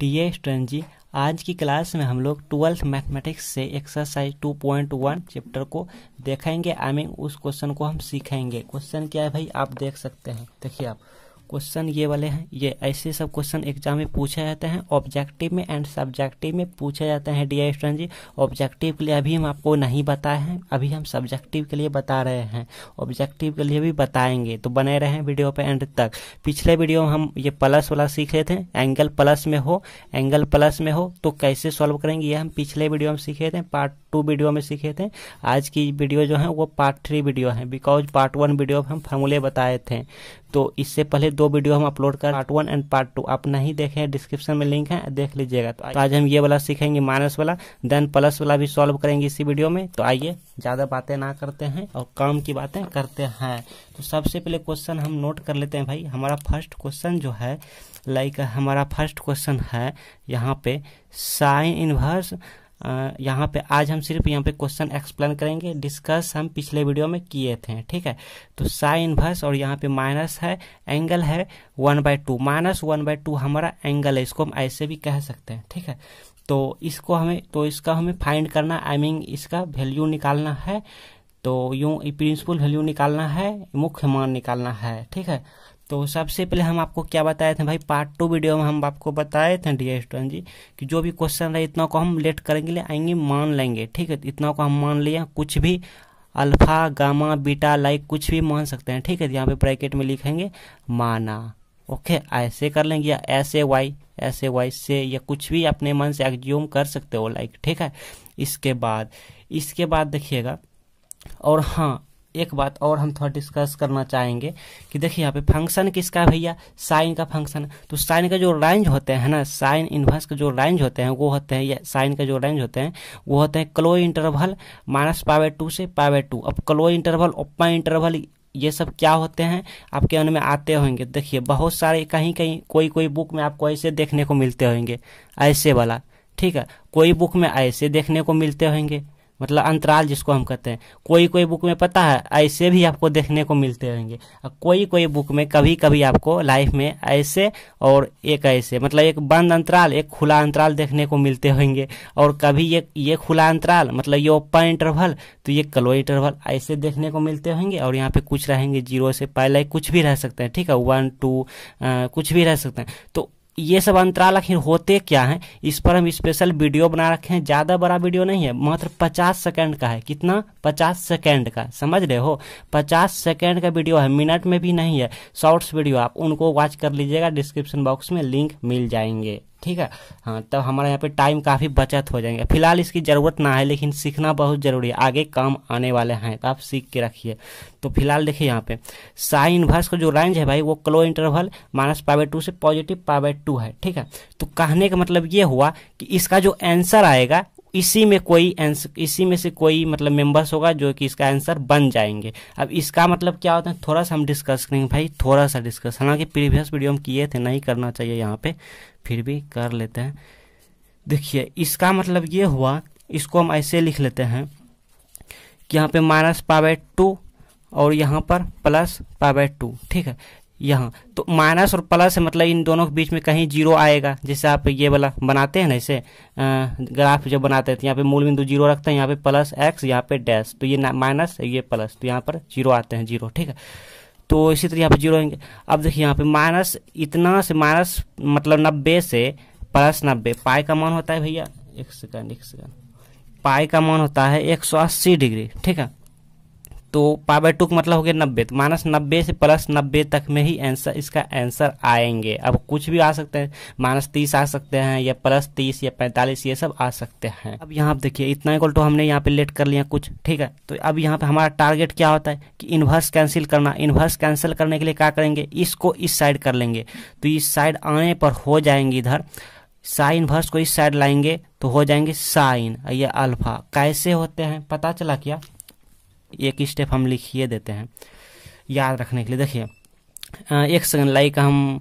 dear student जी आज की class में हम लोग ट्वेल्थ मैथमेटिक्स से exercise two point one chapter को देखेंगे आई मीन उस क्वेश्चन को हम सीखेंगे क्वेश्चन क्या है भाई आप देख सकते हैं देखिए आप क्वेश्चन ये वाले हैं ये ऐसे सब क्वेश्चन एग्जाम में पूछे जाते हैं ऑब्जेक्टिव में एंड सब्जेक्टिव में पूछे जाते हैं डी स्टूडेंट जी ऑब्जेक्टिव के लिए अभी हम आपको नहीं बताए हैं अभी हम सब्जेक्टिव के लिए बता रहे हैं ऑब्जेक्टिव के लिए भी बताएंगे तो बने रहें वीडियो पर एंड तक पिछले वीडियो में हम ये प्लस वाला सीख रहे थे एंगल प्लस में हो एंगल प्लस में हो तो कैसे सॉल्व करेंगे ये हम पिछले वीडियो में सीखे थे पार्ट टू वीडियो में सीखे थे आज की वीडियो जो है वो पार्ट थ्री वीडियो है बिकॉज पार्ट वन वीडियो में हम फॉर्मूले बताए थे तो इससे पहले दो वीडियो हम अपलोड कर part one and part two आप नहीं देखे डिस्क्रिप्शन में लिंक है देख लीजिएगा तो आज हम ये वाला सीखेंगे माइनस वाला देन प्लस वाला भी सॉल्व करेंगे इसी वीडियो में तो आइए ज़्यादा बातें ना करते हैं और काम की बातें करते हैं तो सबसे पहले क्वेश्चन हम नोट कर लेते हैं भाई हमारा फर्स्ट क्वेश्चन जो है लाइक हमारा फर्स्ट क्वेश्चन है यहाँ पे साइन इनवर्स यहाँ पे आज हम सिर्फ यहाँ पे क्वेश्चन एक्सप्लेन करेंगे डिस्कस हम पिछले वीडियो में किए थे ठीक है तो साइन इनवर्स और यहाँ पे माइनस है एंगल है one by two minus one by two हमारा एंगल है इसको हम ऐसे भी कह सकते हैं ठीक है तो इसको हमें तो इसका हमें फाइंड करना आई I मीन mean, इसका वैल्यू निकालना है तो यूं प्रिंसिपल वैल्यू निकालना है मुख्य मान निकालना है ठीक है तो सबसे पहले हम आपको क्या बताए थे भाई पार्ट टू वीडियो में हम आपको बताए थे डी स्टूडेंट जी कि जो भी क्वेश्चन रहे इतना को हम लेट करेंगे ले आएंगे मान लेंगे ठीक है इतना को हम मान लिया कुछ भी अल्फा गामा बीटा लाइक कुछ भी मान सकते हैं ठीक है यहाँ पे ब्रैकेट में लिखेंगे माना ओके ऐसे कर लेंगे या ऐसे वाई ऐसे वाई से या कुछ भी अपने मन से एग्ज्यूम कर सकते हो लाइक ठीक है इसके बाद इसके बाद देखिएगा और हाँ एक बात और हम थोड़ा डिस्कस करना चाहेंगे कि देखिए यहाँ पे फंक्शन किसका भैया साइन का फंक्शन तो साइन का जो रेंज होते हैं ना साइन इन्वर्स का जो रेंज होते हैं वो होते हैं या साइन का जो रेंज होते हैं वो होते हैं close interval minus pi by two से पावे टू अब क्लो इंटरवल ओपन इंटरवल ये सब क्या होते हैं आपके मन में आते होंगे देखिए बहुत सारे कहीं कहीं कोई कोई बुक में आपको ऐसे देखने को मिलते होंगे ऐसे वाला ठीक है कोई बुक में ऐसे देखने को मिलते होंगे मतलब अंतराल जिसको हम कहते हैं कोई कोई बुक में पता है ऐसे भी आपको देखने को मिलते रहेंगे और कोई कोई बुक में कभी कभी आपको लाइफ में ऐसे और एक ऐसे मतलब एक बंद अंतराल एक खुला अंतराल देखने को मिलते होंगे और कभी ये ये खुला अंतराल मतलब ये ओपन इंटरवल तो ये क्लो इंटरवल ऐसे देखने को मिलते होंगे और यहाँ पे कुछ रहेंगे जीरो से पहले कुछ भी रह सकते हैं ठीक है वन टू कुछ भी रह सकते हैं तो ये सब अंतराल आखिर होते क्या हैं इस पर हम स्पेशल वीडियो बना रखे हैं ज़्यादा बड़ा वीडियो नहीं है मात्र 50 सेकंड का है कितना 50 सेकंड का समझ रहे हो 50 सेकंड का वीडियो है मिनट में भी नहीं है शॉर्ट्स वीडियो आप उनको वॉच कर लीजिएगा डिस्क्रिप्शन बॉक्स में लिंक मिल जाएंगे ठीक है हाँ तब हमारा यहाँ पे टाइम काफ़ी बचत हो जाएंगे फिलहाल इसकी ज़रूरत ना है लेकिन सीखना बहुत ज़रूरी है आगे काम आने वाले हैं तो आप सीख के रखिए तो फिलहाल देखिए यहाँ पे साइन इन्वर्स का जो रेंज है भाई वो close interval minus pi by two से पॉजिटिव पावे टू है ठीक है तो कहने का मतलब ये हुआ कि इसका जो आंसर आएगा इसी में कोई आंसर इसी में से कोई मतलब मेंबर्स होगा जो कि इसका आंसर बन जाएंगे अब इसका मतलब क्या होता है थोड़ा सा हम डिस्कस करेंगे भाई थोड़ा सा डिस्कस हालांकि प्रीवियस वीडियो हम किए थे नहीं करना चाहिए यहाँ पे फिर भी कर लेते हैं देखिए इसका मतलब ये हुआ इसको हम ऐसे लिख लेते हैं कि यहाँ पे माइनस पावर टू और यहाँ पर प्लस पावर टू ठीक है यहाँ तो माइनस और प्लस मतलब इन दोनों के बीच में कहीं जीरो आएगा जैसे आप ये वाला बनाते हैं ना इसे ग्राफ जब बनाते हैं तो यहाँ पे मूल बिंदु जीरो रखते हैं यहाँ पे प्लस एक्स यहाँ पे डैश तो ये माइनस ये प्लस तो यहाँ पर जीरो आते हैं जीरो ठीक है तो इसी तरह यहाँ पर जीरो होंगे अब देखिए यहाँ पे माइनस इतना से माइनस मतलब नब्बे से प्लस नब्बे पाई का मान होता है भैया एक सेकंड एक सेकंड पाई का मान होता है एक सौ अस्सी डिग्री ठीक है तो पाई बाई टू का मतलब हो गया नब्बे तो माइनस नब्बे से प्लस नब्बे तक में ही आंसर इसका आंसर आएंगे अब कुछ भी आ सकते हैं माइनस तीस आ सकते हैं या प्लस तीस या पैंतालीस ये सब आ सकते हैं अब यहाँ आप देखिए इतना इक्वल टू हमने यहाँ पे लेट कर लिया कुछ ठीक है तो अब यहाँ पे हमारा टारगेट क्या होता है कि इन्वर्स कैंसिल करना इन्वर्स कैंसिल करने के लिए क्या करेंगे इसको इस साइड कर लेंगे तो इस साइड आने पर हो जाएंगे इधर साइन इन्वर्स को इस साइड लाएंगे तो हो जाएंगे साइन या अल्फा कैसे होते हैं पता चला क्या एक स्टेप हम लिखिए देते हैं याद रखने के लिए देखिए एक सेकंड लाइक हम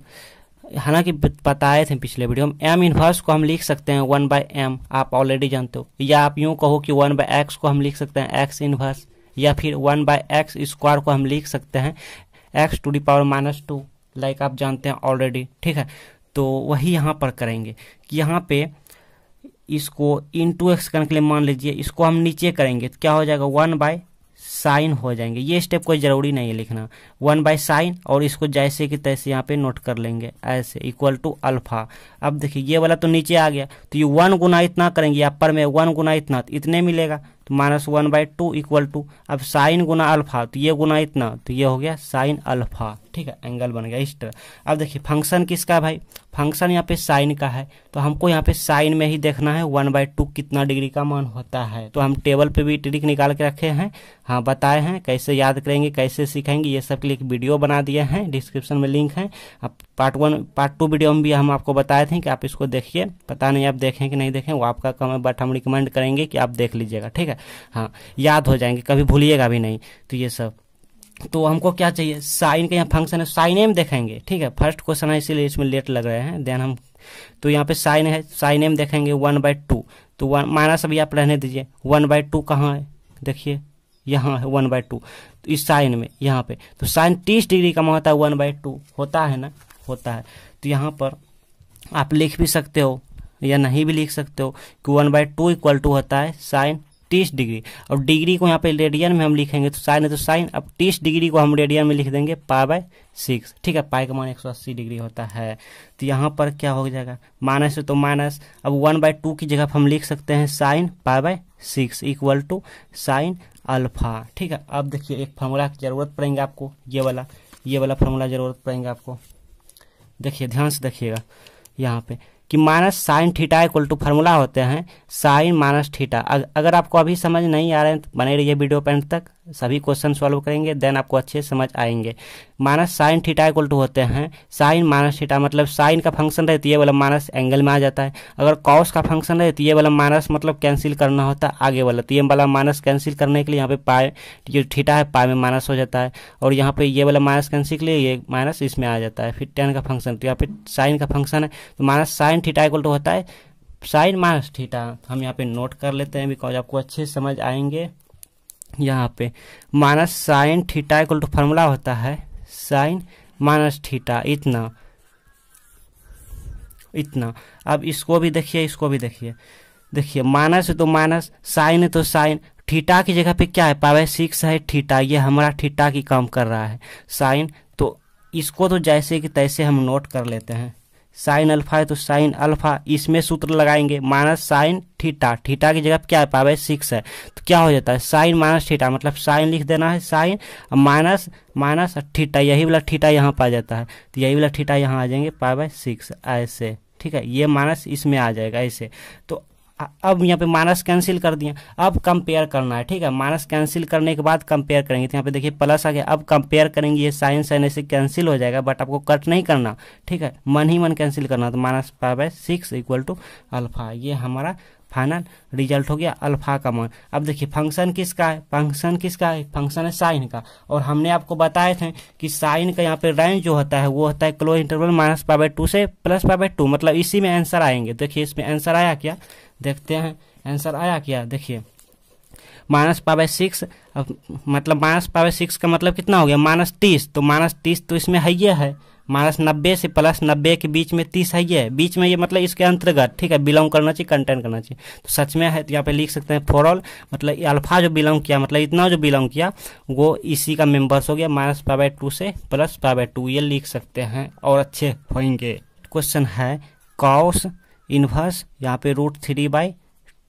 हालांकि बताए थे पिछले वीडियो में एम इन्वर्स को हम लिख सकते हैं वन बाय एम आप ऑलरेडी जानते हो या आप यूँ कहो कि वन बाय एक्स को हम लिख सकते हैं एक्स इन्वर्स या फिर वन बाय एक्स स्क्वायर को हम लिख सकते हैं X to the power minus two like आप जानते हैं ऑलरेडी ठीक है तो वही यहाँ पर करेंगे कि यहाँ पे इसको इन टू एक्स करने के लिए मान लीजिए इसको हम नीचे करेंगे तो क्या हो जाएगा वन बाय साइन हो जाएंगे ये स्टेप कोई ज़रूरी नहीं है लिखना वन बाय साइन और इसको जैसे कि तैसे यहाँ पे नोट कर लेंगे ऐसे इक्वल टू अल्फा अब देखिए ये वाला तो नीचे आ गया तो ये वन गुना इतना करेंगे अपर में वन गुना इतना तो इतने मिलेगा तो minus one by two equal to अब साइन गुना अल्फा तो ये गुना इतना तो ये हो गया साइन अल्फा ठीक है एंगल बन गया इस तरह अब देखिए फंक्शन किसका भाई फंक्शन यहाँ पे साइन का है तो हमको यहाँ पे साइन में ही देखना है वन बाई टू कितना डिग्री का मान होता है तो हम टेबल पे भी ट्रिक निकाल के रखे हैं हाँ बताए हैं कैसे याद करेंगे कैसे सीखेंगे ये सब के लिए एक वीडियो बना दिए हैं डिस्क्रिप्शन में लिंक है अब part one part two video में भी हम आपको बताए थे कि आप इसको देखिए पता नहीं आप देखें कि नहीं देखें वो आपका कम है बट हम रिकमेंड करेंगे कि आप देख लीजिएगा ठीक है हाँ याद हो जाएंगे कभी भूलिएगा भी नहीं तो ये सब तो हमको क्या चाहिए साइन का यहाँ फंक्शन है साइन एम देखेंगे ठीक है फर्स्ट क्वेश्चन है इसीलिए इसमें लेट लग रहे हैं देन हम तो यहाँ पे साइन है साइन एम देखेंगे वन बाई टू तो वन माइनस अभी आप रहने दीजिए वन बाई टू कहाँ है देखिए यहाँ है वन बाई टू तो इस साइन में यहाँ पे तो साइन तीस डिग्री का होता है वन बाई टू होता है ना होता है तो यहाँ पर आप लिख भी सकते हो या नहीं भी लिख सकते हो कि one by two equal to होता है साइन तीस डिग्री और डिग्री को यहाँ पे रेडियन में हम लिखेंगे तो साइन है तो साइन अब तीस डिग्री को हम रेडियन में लिख देंगे पाई बाय सिक्स ठीक है पाई का मान एक सौ अस्सी डिग्री होता है तो यहाँ पर क्या हो जाएगा माइनस है तो माइनस अब वन बाय टू की जगह पर हम लिख सकते हैं sine pi by six equal to sine alpha ठीक है अब देखिए एक फार्मूला की ज़रूरत पड़ेंगे आपको ये वाला ये वाला फार्मूला ज़रूरत पड़ेंगे आपको देखिए ध्यान से देखिएगा यहाँ पर कि minus sine theta equal to formula होते हैं साइन माइनस थीटा अगर आपको अभी समझ नहीं आ रहे हैं तो बने रहिए वीडियो पेंट तक सभी क्वेश्चन सॉल्व करेंगे देन आपको अच्छे समझ आएंगे minus sine theta equal to होते हैं साइन माइनस थीटा मतलब साइन का फंक्शन रहती है वाला माइनस एंगल में आ जाता है अगर कॉस का फंक्शन रहती है वाला माइनस मतलब कैंसिल करना होता है आगे वाला तो ये वाला माइनस कैंसिल करने के लिए यहाँ पे पाए जो थीटा है पाए में माइनस हो जाता है और यहाँ पे ये वाला माइनस कैंसिल के लिए ये माइनस इसमें आ जाता है फिर टेन का फंक्शन तो यहाँ पे साइन का फंक्शन है तो minus sine sine theta equal to होता है साइन माइनस थीटा हम यहाँ पे नोट कर लेते हैं बिकॉज आपको अच्छे समझ आएंगे यहाँ पे minus sine theta equal to formula होता है साइन माइनस थीटा इतना इतना अब इसको भी देखिए इसको भी देखिए देखिए माइनस तो माइनस साइन है तो साइन थीटा की जगह पे क्या है पावे सिक्स है थीटा ये हमारा थीटा की काम कर रहा है साइन तो इसको तो जैसे कि तैसे हम नोट कर लेते हैं साइन अल्फा है तो साइन अल्फा इसमें सूत्र लगाएंगे माइनस साइन थीटा थीटा की जगह क्या पावे सिक्स है तो क्या हो जाता है साइन माइनस थीटा मतलब साइन लिख देना है साइन माइनस माइनस थीटा यही वाला थीटा यहाँ पा जाता है तो यही वाला थीटा यहाँ आ जाएंगे पावे सिक्स ऐसे ठीक है ये माइनस इसमें आ जाएगा ऐसे तो अब यहाँ पे माइनस कैंसिल कर दिया अब कंपेयर करना है ठीक है माइनस कैंसिल करने के बाद कंपेयर करेंगे तो यहाँ पे देखिए प्लस आ गया अब कंपेयर करेंगे ये साइन साइन ऐसे कैंसिल हो जाएगा बट आपको कट नहीं करना ठीक है मन ही मन कैंसिल करना तो minus five by six equal to alpha ये हमारा फाइनल रिजल्ट हो गया अल्फा का मान अब देखिए फंक्शन किसका है फंक्शन किसका है फंक्शन है साइन का और हमने आपको बताए थे कि साइन का यहाँ पे रेंज जो होता है वो होता है close interval minus pi by two से प्लस पाई बाई टू मतलब इसी में आंसर आएंगे देखिए इसमें आंसर आया क्या देखते हैं आंसर आया क्या देखिए माइनस पावे सिक्स मतलब माइनस पावे सिक्स का मतलब कितना हो गया माइनस तीस तो माइनस तीस तो इसमें है ये है माइनस नब्बे से प्लस नब्बे के बीच में तीस है ये बीच में ये मतलब इसके अंतर्गत ठीक है बिलोंग करना चाहिए कंटेंट करना चाहिए तो सच में है तो यहाँ पे लिख सकते हैं फॉर ऑल मतलब अल्फा जो बिलोंग किया मतलब इतना जो बिलोंग किया वो इसी का मेंबर्स हो गया माइनस पाई बाई टू से प्लस पाई बाई टू ये लिख सकते हैं और अच्छे होंगे क्वेश्चन है कॉस इन्वर्स यहाँ पे रूट थ्री बाई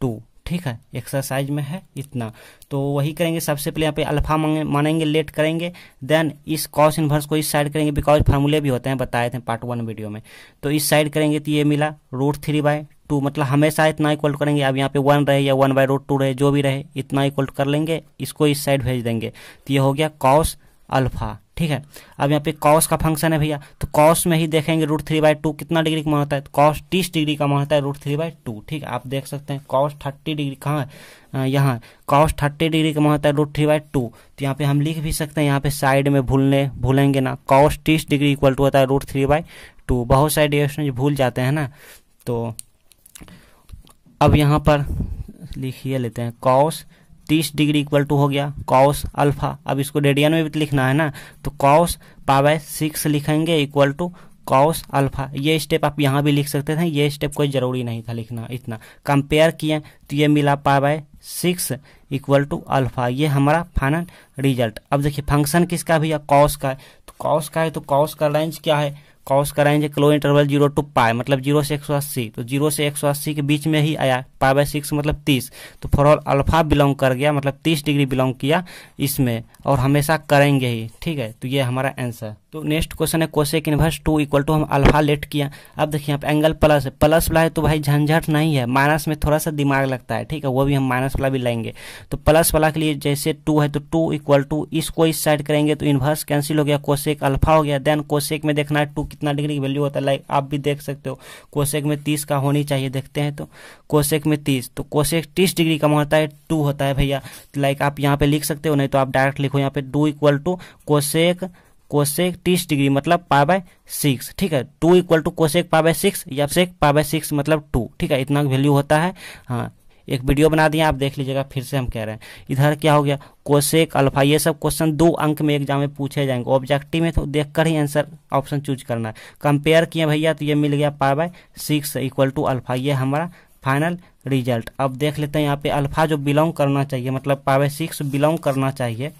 टू ठीक है एक्सरसाइज में है इतना तो वही करेंगे सबसे पहले यहाँ पे अल्फा मानेंगे लेट करेंगे देन इस कॉस इन्वर्स को इस साइड करेंगे बिकॉज फार्मूले भी होते हैं बताए थे पार्ट वन वीडियो में तो इस साइड करेंगे तो ये मिला रूट थ्री बाय टू मतलब हमेशा इतना इक्वल करेंगे अब यहाँ पे वन रहे या वन बाय रूट टू रहे जो भी रहे इतना इक्वल कर लेंगे इसको इस साइड भेज देंगे तो ये हो गया कॉस अल्फा ठीक है अब यहाँ पे कॉस का फंक्शन है भैया तो कॉस में ही देखेंगे रूट थ्री बाई टू कितना डिग्री का मान होता है कॉस तो तीस डिग्री का मान होता है रूट थ्री बाई टू ठीक है आप देख सकते हैं कॉस थर्टी डिग्री कहाँ है यहाँ कॉस थर्टी डिग्री का मान होता है रूट थ्री बाई टू तो यहाँ पे हम लिख भी सकते हैं यहाँ पे साइड में भूलने भूलेंगे ना कॉस तीस डिग्री इक्वल टू होता है रूट थ्री बाई टू बहुत सारे डिग्री भूल जाते हैं ना तो अब यहाँ पर लिखिए लेते हैं कॉस तीस डिग्री इक्वल टू हो गया कॉस अल्फा अब इसको रेडियन में भी लिखना है ना तो कॉस पावर सिक्स लिखेंगे इक्वल टू कॉस अल्फा ये स्टेप आप यहाँ भी लिख सकते थे ये स्टेप कोई ज़रूरी नहीं था लिखना इतना कंपेयर किए तो ये मिला pi by six equal to alpha ये हमारा फाइनल रिजल्ट अब देखिए फंक्शन किसका भी है कॉस का है तो कॉस का है तो कॉस का रेंज क्या है कॉस कराएंगे close interval zero to pi मतलब जीरो से एक सौ अस्सी तो जीरो से एक सौ अस्सी के बीच में ही आया पाई बाय सिक्स मतलब तीस तो फॉर ऑल अल्फा बिलोंग कर गया मतलब तीस डिग्री बिलोंग किया इसमें और हमेशा करेंगे ही ठीक है तो ये हमारा आंसर तो नेक्स्ट क्वेश्चन है cosec inverse two equal to हम अल्फा लेट किया अब देखिए आप एंगल प्लस है प्लस वाला है तो भाई झंझट नहीं है माइनस में थोड़ा सा दिमाग लगता है ठीक है वो भी हम माइनस वाला भी लेंगे तो प्लस वाला के लिए जैसे टू है तो टू इक्वल टू इसको इस साइड करेंगे तो इन्वर्स कैंसिल हो गया कोसेक अल्फा हो गया देन कोसेक में देखना है टू कितना डिग्री वैल्यू होता है लाइक आप भी देख सकते हो कोशेक में तीस का होनी चाहिए देखते हैं तो कोशेक में तीस तो कोशेक तीस डिग्री का होता है टू होता है भैया लाइक आप यहाँ पे लिख सकते हो नहीं तो आप डायरेक्ट लिखो यहाँ पे two equal to cosec cosec तीस डिग्री मतलब पा बाय सिक्स ठीक है two equal to cosec pi by six या सेक पा बाय सिक्स मतलब टू ठीक है इतना वैल्यू होता है हाँ एक वीडियो बना दिया आप देख लीजिएगा फिर से हम कह रहे हैं इधर क्या हो गया कोशेक अल्फा ये सब क्वेश्चन दो अंक में एग्जाम में पूछे जाएंगे ऑब्जेक्टिव में तो देख कर ही आंसर ऑप्शन चूज करना है कंपेयर किए भैया तो ये मिल गया pi by six equal to alpha ये हमारा फाइनल रिजल्ट अब देख लेते हैं यहाँ पे अल्फा जो बिलोंग करना चाहिए मतलब पावे सिक्स बिलोंग करना चाहिए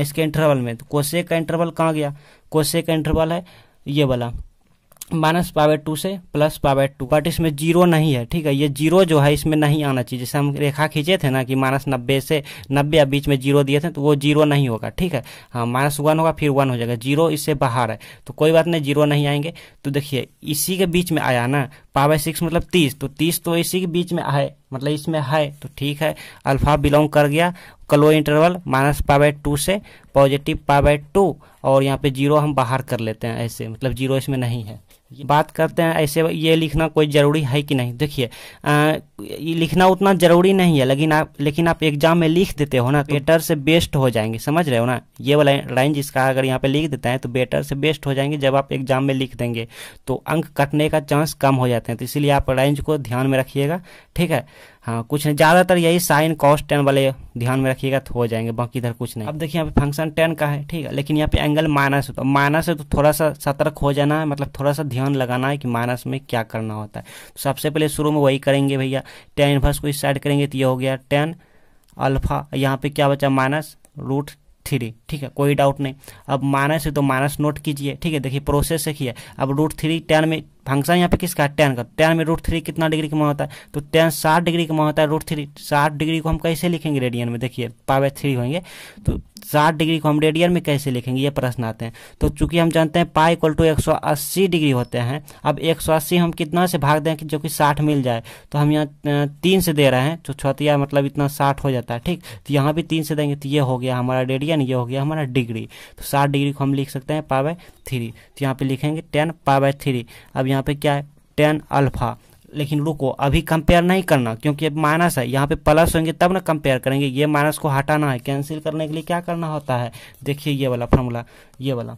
इसके इंटरवल में तो कोशे का इंटरवल कहाँ गया कोशे का इंटरवल है ये वाला माइनस पावर टू से प्लस पावर टू बट इसमें जीरो नहीं है ठीक है ये जीरो जो है इसमें नहीं आना चाहिए जैसे हम रेखा खींचे थे ना कि माइनस नब्बे से नब्बे या बीच में जीरो दिए थे तो वो जीरो नहीं होगा ठीक है हाँ माइनस वन होगा फिर वन हो जाएगा जीरो इससे बाहर है तो कोई बात नहीं जीरो नहीं आएंगे तो देखिए इसी के बीच में आया ना पावर सिक्स मतलब तीस तो तीस तो इसी के बीच में आए मतलब इसमें है तो ठीक है अल्फा बिलोंग कर गया close interval minus power two से पॉजिटिव पावर टू और यहाँ पे जीरो हम बाहर कर लेते हैं ऐसे मतलब जीरो इसमें नहीं है बात करते हैं ऐसे ये लिखना कोई ज़रूरी है कि नहीं देखिए लिखना उतना ज़रूरी नहीं है लेकिन आप लेकिन आप एग्जाम में लिख देते हो ना तो बेटर से बेस्ट हो जाएंगे समझ रहे हो ना ये वाला लाइन जिसका अगर यहाँ पे लिख देते हैं तो बेटर से बेस्ट हो जाएंगे जब आप एग्जाम में लिख देंगे तो अंक कटने का चांस कम हो जाते हैं तो इसीलिए आप रेंज को ध्यान में रखिएगा ठीक है हाँ कुछ नहीं ज़्यादातर यही साइन कॉस टेन वाले ध्यान में रखिएगा तो हो जाएंगे बाकी इधर कुछ नहीं अब देखिए यहाँ पे फंक्शन टेन का है ठीक है लेकिन यहाँ पे एंगल माइनस होता है माइनस है तो, तो थोड़ा सा सतर्क हो जाना है मतलब थोड़ा सा ध्यान लगाना है कि माइनस में क्या करना होता है तो सबसे पहले शुरू में वही करेंगे भैया टेन इनवर्स को इस साइड करेंगे तो ये हो गया टेन अल्फा यहाँ पे क्या बचा माइनस रूट थ्री ठीक है कोई डाउट नहीं अब माइनस है तो माइनस नोट कीजिए ठीक है देखिए प्रोसेस से किया अब रूट थ्री टेन में फंक्शन यहाँ पे किसका है टेन का टेन में रूट थ्री कितना डिग्री का मान होता है तो टेन साठ डिग्री का मान होता है रूट थ्री साठ डिग्री को हम कैसे लिखेंगे रेडियन में देखिए पावे थ्री होंगे तो साठ डिग्री को हम रेडियन में कैसे लिखेंगे ये प्रश्न आते हैं तो चूंकि हम जानते हैं पाई इक्वल टू एक सौ अस्सी डिग्री होते हैं अब एक सौ अस्सी हम कितना से भाग दें कि जो कि साठ मिल जाए तो हम यहाँ तीन से दे रहे हैं तो छतिया मतलब इतना साठ हो जाता है ठीक तो यहाँ भी तीन से देंगे तो ये हो गया हमारा रेडियन ये हो गया हमारा डिग्री तो साठ डिग्री को हम लिख सकते हैं पावे थ्री तो यहाँ पे लिखेंगे टेन पावे थ्री अब यहाँ पे क्या है टेन अल्फा लेकिन रुको अभी कंपेयर नहीं करना क्योंकि अब माइनस है यहाँ पे प्लस होंगे तब ना कंपेयर करेंगे ये माइनस को हटाना है कैंसिल करने के लिए क्या करना होता है देखिए ये वाला फॉर्मूला ये वाला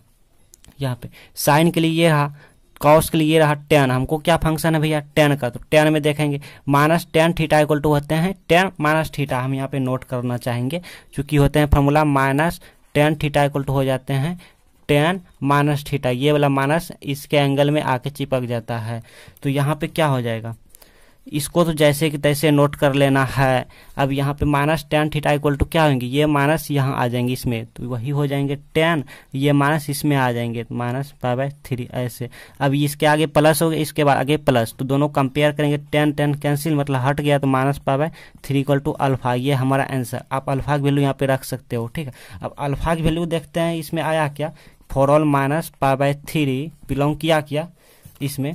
यहाँ पे साइन के लिए ये रहा कॉस के लिए ये रहा टेन हमको क्या फंक्शन है भैया टेन का तो टेन में देखेंगे minus tan theta equal to होते हैं टेन माइनस थीटा हम यहाँ पे नोट करना चाहेंगे चूंकि होते हैं formula minus tan theta equal to हो जाते हैं टेन माइनस थीटा ये वाला माइनस इसके एंगल में आके चिपक जाता है तो यहाँ पे क्या हो जाएगा इसको तो जैसे कि तैसे नोट कर लेना है अब यहाँ पे minus tan theta equal to क्या होंगे ये माइनस यहाँ आ जाएंगे इसमें तो वही हो जाएंगे टेन ये माइनस इसमें आ जाएंगे माइनस फाइव बाई थ्री ऐसे अब इसके आगे प्लस हो गया इसके बाद आगे प्लस तो दोनों कंपेयर करेंगे टेन टेन कैंसिल मतलब हट गया तो minus five by three equal to alpha ये हमारा आंसर आप अल्फा की वैल्यू यहाँ पे रख सकते हो ठीक है अब अल्फा की वैल्यू देखते हैं इसमें आया क्या for all minus pi by three belong किया किया इसमें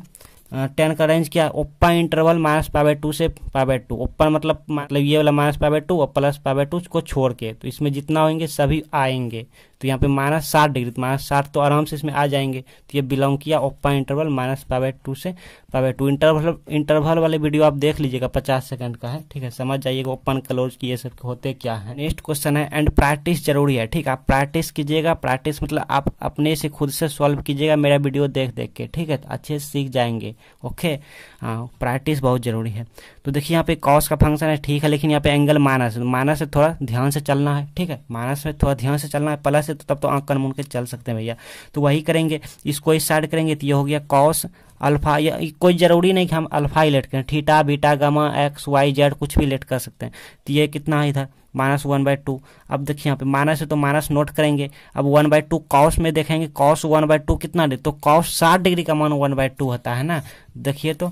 टेन का रेंज क्या open interval minus pi by two से पाई बाई टू ओपन मतलब मतलब ये वाला माइनस पाई बाई टू और प्लस पाई बाई टू को छोड़ के तो इसमें जितना होंगे सभी आएंगे तो यहाँ पे माइनस साठ डिग्री तो माइनस साठ तो आराम से इसमें आ जाएंगे तो ये बिलोंग किया open interval minus pi by two से pi by two interval interval वाले वीडियो आप देख लीजिएगा पचास सेकंड का है ठीक है समझ जाइएगा ओपन क्लोज की ये सब होते क्या है नेक्स्ट क्वेश्चन है एंड प्रैक्टिस जरूरी है ठीक आप प्रैक्टिस कीजिएगा प्रैक्टिस मतलब आप अपने से खुद से सॉल्व कीजिएगा मेरा वीडियो देख देख के ठीक है तो अच्छे से सीख जाएंगे ओके प्रैक्टिस हाँ, बहुत जरूरी है तो देखिए यहाँ पे कॉस का फंक्शन है ठीक है लेकिन यहाँ पे एंगल माइनस है माइनस से थोड़ा ध्यान से चलना है ठीक है माइनस में थोड़ा ध्यान से चलना है प्लस है तो तब तो आँख कन के चल सकते हैं भैया तो वही करेंगे इसको इस साइड करेंगे तो ये हो गया कॉस अल्फा या कोई ज़रूरी नहीं कि हम अल्फा ही लेट करें theta beta gamma X Y Z कुछ भी लेट कर सकते हैं तो ये कितना है इधर माइनस वन बाई टू अब देखिए यहाँ पे माइनस है तो माइनस नोट करेंगे अब वन बाई टू कॉस में देखेंगे कॉस वन बाई टू कितना डिग्री तो कॉस साठ डिग्री का मान वन बाई टू होता है ना देखिए तो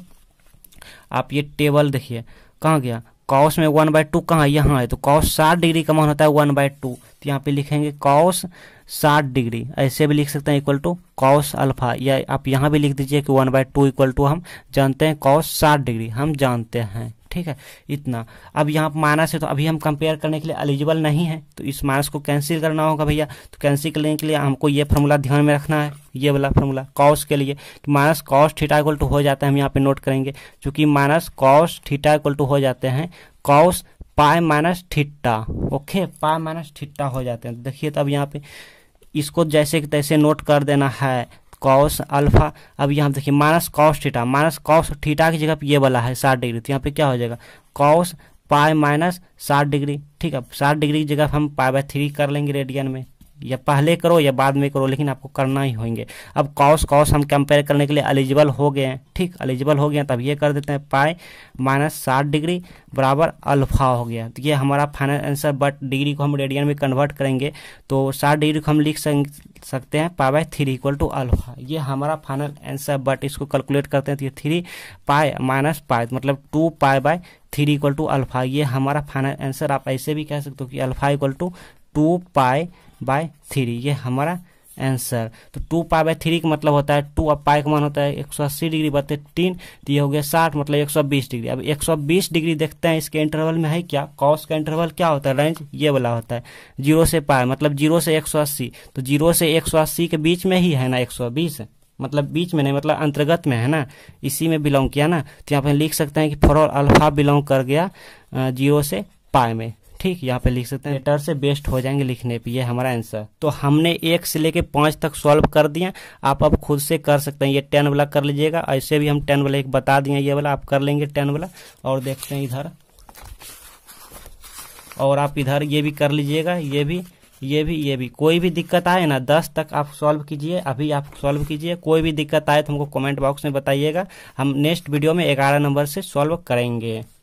आप ये टेबल देखिए कहाँ गया कॉस में वन बाय टू कहाँ यहाँ है तो कॉस साठ डिग्री का मान होता है वन बाय टू तो यहाँ पे लिखेंगे कॉस साठ डिग्री ऐसे भी लिख सकते हैं इक्वल टू कॉस अल्फा या आप यहाँ भी लिख दीजिए कि one by two equal to हम जानते हैं कॉस साठ डिग्री हम जानते हैं ठीक है इतना अब यहाँ माइनस है तो अभी हम कंपेयर करने के लिए एलिजिबल नहीं है तो इस माइनस को कैंसिल करना होगा भैया तो कैंसिल करने के लिए हमको ये फॉर्मूला ध्यान में रखना है ये वाला फॉर्मूला कॉस के लिए कि minus cos theta equal to हो जाता है हम यहाँ पे नोट करेंगे चूंकि minus cos theta equal to हो जाते हैं cos pi minus theta okay pi minus theta हो जाते हैं तो देखिए तो अब यहाँ पे इसको जैसे तैसे नोट कर देना है कॉस अल्फा अब यहाँ देखिए minus cos theta minus cos theta की जगह ये वाला है साठ डिग्री तो यहाँ पे क्या हो जाएगा कॉस पाए माइनस साठ डिग्री ठीक है साठ डिग्री की जगह हम पाए बाय थ्री कर लेंगे रेडियन में या पहले करो या बाद में करो लेकिन आपको करना ही होंगे अब कॉस कॉस हम कंपेयर करने के लिए एलिजिबल हो गए हैं ठीक एलिजिबल हो गए हैं तब ये कर देते हैं पाए माइनस साठ डिग्री बराबर अल्फा हो गया तो ये हमारा फाइनल आंसर बट डिग्री को हम रेडियन में कन्वर्ट करेंगे तो साठ डिग्री को हम लिख सकते हैं pi by three equal to alpha ये हमारा फाइनल आंसर बट इसको कैलकुलेट करते हैं तो ये थ्री पाए माइनस पाए मतलब two pi by three equal to alpha ये हमारा फाइनल आंसर आप ऐसे भी कह सकते हो कि alpha equal to two pi by three ये हमारा आंसर तो टू पाई बाय थ्री का मतलब होता है टू अब पाई का मान होता है एक सौ अस्सी डिग्री बत्ते तीन तो ये हो गया साठ मतलब एक सौ बीस डिग्री अब एक सौ बीस डिग्री देखते हैं इसके इंटरवल में है क्या कॉस का इंटरवल क्या होता है रेंज ये वाला होता है जीरो से पाई मतलब जीरो से एक सौ अस्सी तो जीरो से एक सौ अस्सी के बीच में ही है ना एक सौ बीस मतलब बीच में नहीं मतलब अंतर्गत में है ना इसी में बिलोंग किया ना तो यहाँ पर लिख सकते हैं कि फॉर अल्फा बिलोंग कर गया जीरो से पाए में ठीक यहाँ पे लिख सकते हैं लेटर से बेस्ट हो जाएंगे लिखने पे ये हमारा आंसर तो हमने एक से लेके पांच तक सॉल्व कर दिया आप अब खुद से कर सकते हैं ये टेन वाला कर लीजिएगा ऐसे भी हम टेन वाला एक बता दिए ये वाला आप कर लेंगे टेन वाला और देखते हैं इधर और आप इधर ये भी कर लीजिएगा ये भी ये भी ये भी कोई भी दिक्कत आए ना दस तक आप सॉल्व कीजिए अभी आप सॉल्व कीजिए कोई भी दिक्कत आए तो हमको कमेंट बॉक्स में बताइएगा हम नेक्स्ट वीडियो में ग्यारह नंबर से सॉल्व करेंगे